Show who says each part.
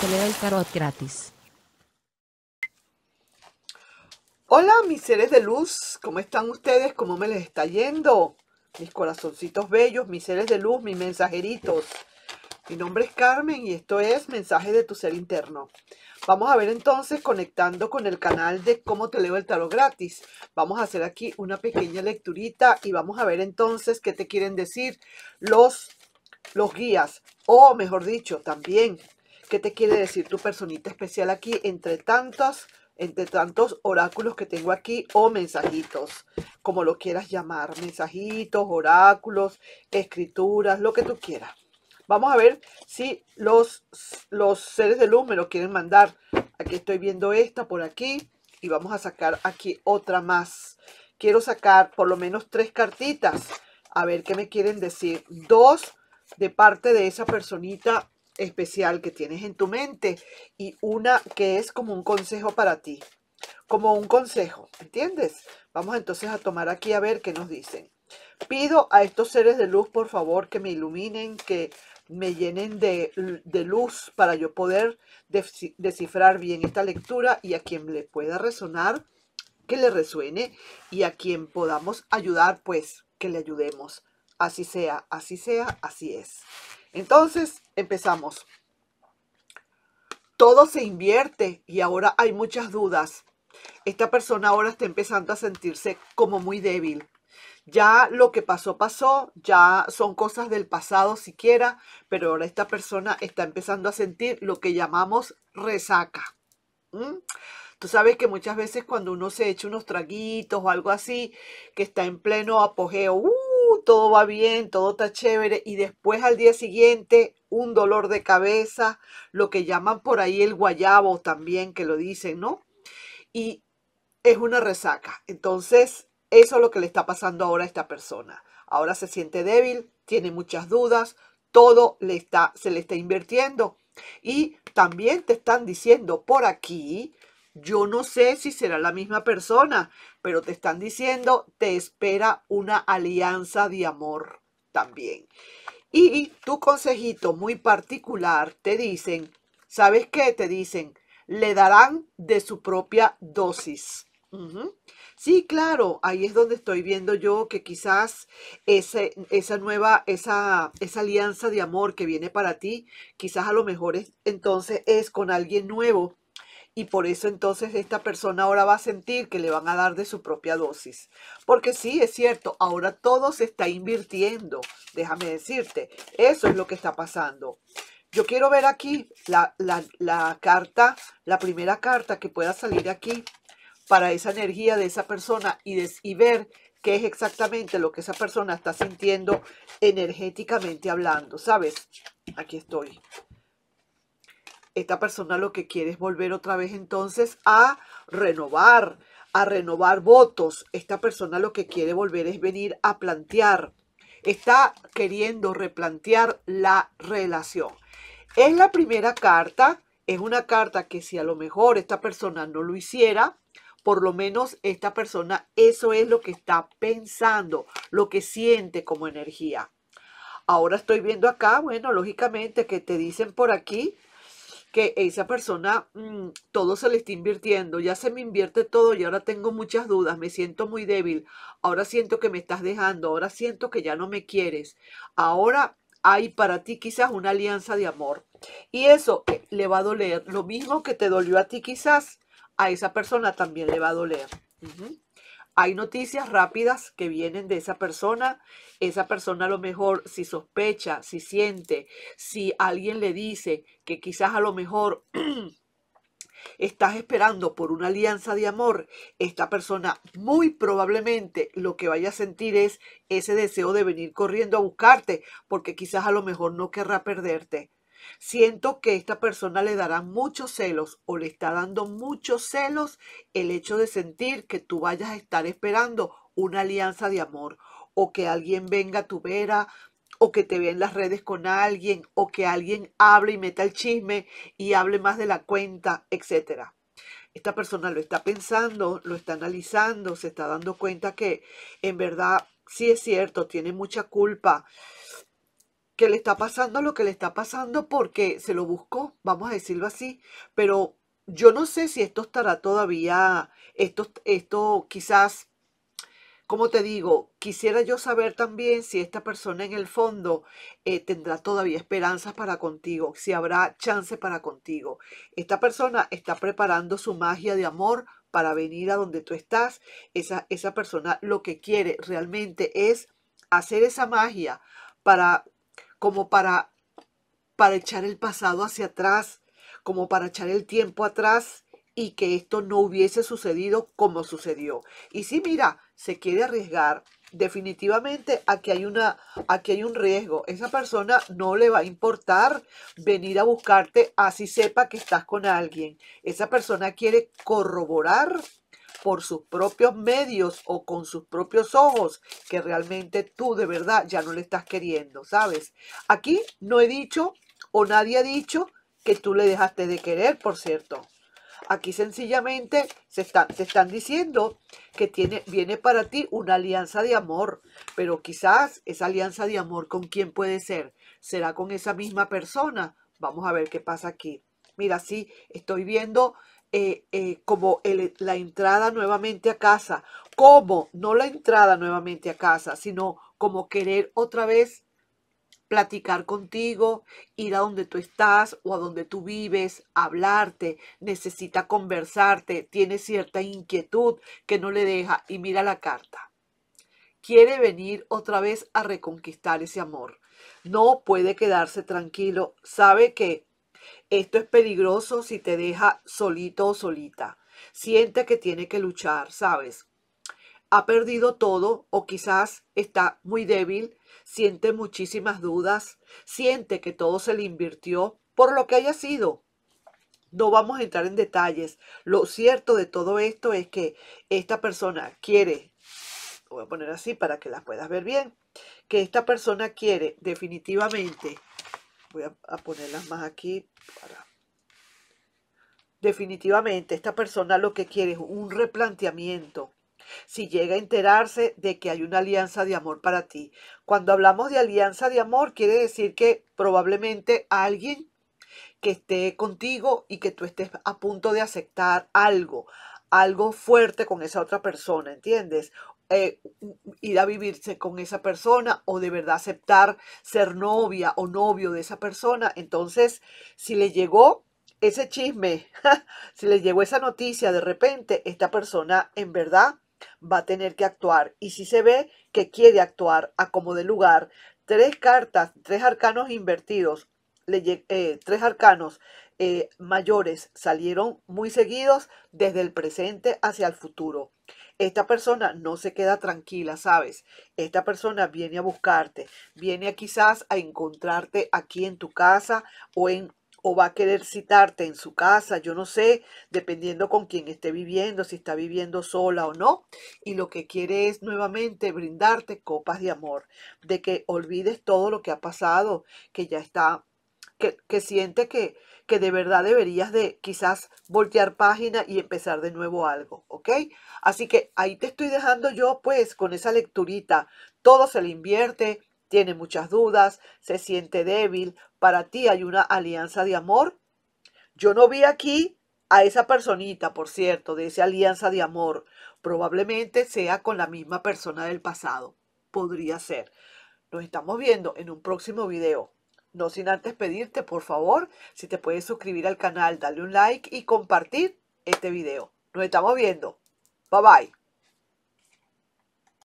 Speaker 1: te leo el tarot gratis. Hola mis seres de luz, ¿cómo están ustedes? ¿Cómo me les está yendo? Mis corazoncitos bellos, mis seres de luz, mis mensajeritos. Mi nombre es Carmen y esto es Mensaje de tu Ser Interno. Vamos a ver entonces conectando con el canal de cómo te leo el tarot gratis. Vamos a hacer aquí una pequeña lecturita y vamos a ver entonces qué te quieren decir los, los guías. O mejor dicho, también ¿Qué te quiere decir tu personita especial aquí entre tantos, entre tantos oráculos que tengo aquí o mensajitos? Como lo quieras llamar, mensajitos, oráculos, escrituras, lo que tú quieras. Vamos a ver si los, los seres de luz me lo quieren mandar. Aquí estoy viendo esta por aquí y vamos a sacar aquí otra más. Quiero sacar por lo menos tres cartitas. A ver qué me quieren decir. Dos de parte de esa personita especial que tienes en tu mente y una que es como un consejo para ti, como un consejo, ¿entiendes? Vamos entonces a tomar aquí a ver qué nos dicen. Pido a estos seres de luz, por favor, que me iluminen, que me llenen de, de luz para yo poder descifrar bien esta lectura y a quien le pueda resonar, que le resuene y a quien podamos ayudar, pues que le ayudemos. Así sea, así sea, así es. Entonces, empezamos. Todo se invierte y ahora hay muchas dudas. Esta persona ahora está empezando a sentirse como muy débil. Ya lo que pasó, pasó, ya son cosas del pasado siquiera, pero ahora esta persona está empezando a sentir lo que llamamos resaca. Tú sabes que muchas veces cuando uno se echa unos traguitos o algo así, que está en pleno apogeo, ¡uh! Uh, todo va bien, todo está chévere, y después al día siguiente un dolor de cabeza, lo que llaman por ahí el guayabo también, que lo dicen, ¿no? Y es una resaca. Entonces, eso es lo que le está pasando ahora a esta persona. Ahora se siente débil, tiene muchas dudas, todo le está, se le está invirtiendo. Y también te están diciendo por aquí yo no sé si será la misma persona, pero te están diciendo, te espera una alianza de amor también. Y tu consejito muy particular te dicen, ¿sabes qué? Te dicen, le darán de su propia dosis. Sí, claro, ahí es donde estoy viendo yo que quizás esa nueva, esa, esa alianza de amor que viene para ti, quizás a lo mejor es, entonces es con alguien nuevo y por eso entonces esta persona ahora va a sentir que le van a dar de su propia dosis. Porque sí, es cierto, ahora todo se está invirtiendo, déjame decirte, eso es lo que está pasando. Yo quiero ver aquí la, carta, la primera carta que pueda salir aquí para esa energía de esa persona y, y ver qué es exactamente lo que esa persona está sintiendo energéticamente hablando, ¿sabes? Aquí estoy esta persona lo que quiere es volver otra vez entonces a renovar, a renovar votos. Esta persona lo que quiere volver es venir a plantear. Está queriendo replantear la relación. Es la primera carta, es una carta que si a lo mejor esta persona no lo hiciera, por lo menos esta persona eso es lo que está pensando, lo que siente como energía. Ahora estoy viendo acá, bueno, lógicamente que te dicen por aquí que esa persona mm, todo se le está invirtiendo, ya se me invierte todo y ahora tengo muchas dudas, me siento muy débil, ahora siento que me estás dejando, ahora siento que ya no me quieres, ahora hay para ti quizás una alianza de amor. Y eso eh, le va a doler, lo mismo que te dolió a ti quizás, a esa persona también le va a doler hay noticias rápidas que vienen de esa persona. Esa persona a lo mejor si sospecha, si siente, si alguien le dice que quizás a lo mejor estás esperando por una alianza de amor, esta persona muy probablemente lo que vaya a sentir es ese deseo de venir corriendo a buscarte, porque quizás a lo mejor no querrá perderte. Siento que esta persona le dará muchos celos o le está dando muchos celos el hecho de sentir que tú vayas a estar esperando una alianza de amor o que alguien venga a tu vera o que te vea en las redes con alguien o que alguien hable y meta el chisme y hable más de la cuenta, etcétera. Esta persona lo está pensando, lo está analizando, se está dando cuenta que en verdad sí es cierto, tiene mucha culpa, que le está pasando lo que le está pasando porque se lo buscó, vamos a decirlo así, pero yo no sé si esto estará todavía, esto, esto quizás, como te digo, quisiera yo saber también si esta persona en el fondo eh, tendrá todavía esperanzas para contigo, si habrá chance para contigo. Esta persona está preparando su magia de amor para venir a donde tú estás. Esa, esa persona lo que quiere realmente es hacer esa magia para como para, para echar el pasado hacia atrás, como para echar el tiempo atrás y que esto no hubiese sucedido como sucedió. Y si mira, se quiere arriesgar, definitivamente aquí hay, una, aquí hay un riesgo. Esa persona no le va a importar venir a buscarte así sepa que estás con alguien. Esa persona quiere corroborar por sus propios medios o con sus propios ojos que realmente tú de verdad ya no le estás queriendo, ¿sabes? Aquí no he dicho o nadie ha dicho que tú le dejaste de querer, por cierto. Aquí sencillamente se están, te están diciendo que tiene, viene para ti una alianza de amor, pero quizás esa alianza de amor con quién puede ser. ¿Será con esa misma persona? Vamos a ver qué pasa aquí. Mira, sí, estoy viendo eh, eh, como la entrada nuevamente a casa. Como, no la entrada nuevamente a casa, sino como querer otra vez platicar contigo, ir a donde tú estás o a donde tú vives, hablarte, necesita conversarte, tiene cierta inquietud que no le deja y mira la carta. Quiere venir otra vez a reconquistar ese amor. No puede quedarse tranquilo, sabe que esto es peligroso si te deja solito o solita. Siente que tiene que luchar, ¿sabes? Ha perdido todo o quizás está muy débil, siente muchísimas dudas, siente que todo se le invirtió por lo que haya sido. No vamos a entrar en detalles. Lo cierto de todo esto es que esta persona quiere, voy a poner así para que las puedas ver bien, que esta persona quiere definitivamente voy a, ponerlas más aquí para definitivamente esta persona lo que quiere es un replanteamiento. Si llega a enterarse de que hay una alianza de amor para ti. Cuando hablamos de alianza de amor, quiere decir que probablemente alguien que esté contigo y que tú estés a punto de aceptar algo, algo fuerte con esa otra persona, ¿entiendes? Eh, ir a vivirse con esa persona o de verdad aceptar ser novia o novio de esa persona. Entonces, si le llegó ese chisme, si le llegó esa noticia de repente, esta persona en verdad va a tener que actuar. Y si se ve que quiere actuar a como de lugar, tres cartas, tres arcanos invertidos, eh, tres arcanos eh, mayores salieron muy seguidos desde el presente hacia el futuro esta persona no se queda tranquila, ¿sabes? Esta persona viene a buscarte, viene quizás a encontrarte aquí en tu casa o en o va a querer citarte en su casa, yo no sé, dependiendo con quién esté viviendo, si está viviendo sola o no, y lo que quiere es nuevamente brindarte copas de amor, de que olvides todo lo que ha pasado, que ya está, que, que siente que, que de verdad deberías de quizás voltear página y empezar de nuevo algo, ¿ok? Así que ahí te estoy dejando yo pues con esa lecturita. Todo se le invierte, tiene muchas dudas, se siente débil, para ti hay una alianza de amor. Yo no vi aquí a esa personita, por cierto, de esa alianza de amor. Probablemente sea con la misma persona del pasado. Podría ser. Nos estamos viendo en un próximo video. No sin antes pedirte, por favor, si te puedes suscribir al canal, darle un like y compartir este video. Nos estamos viendo. Bye bye.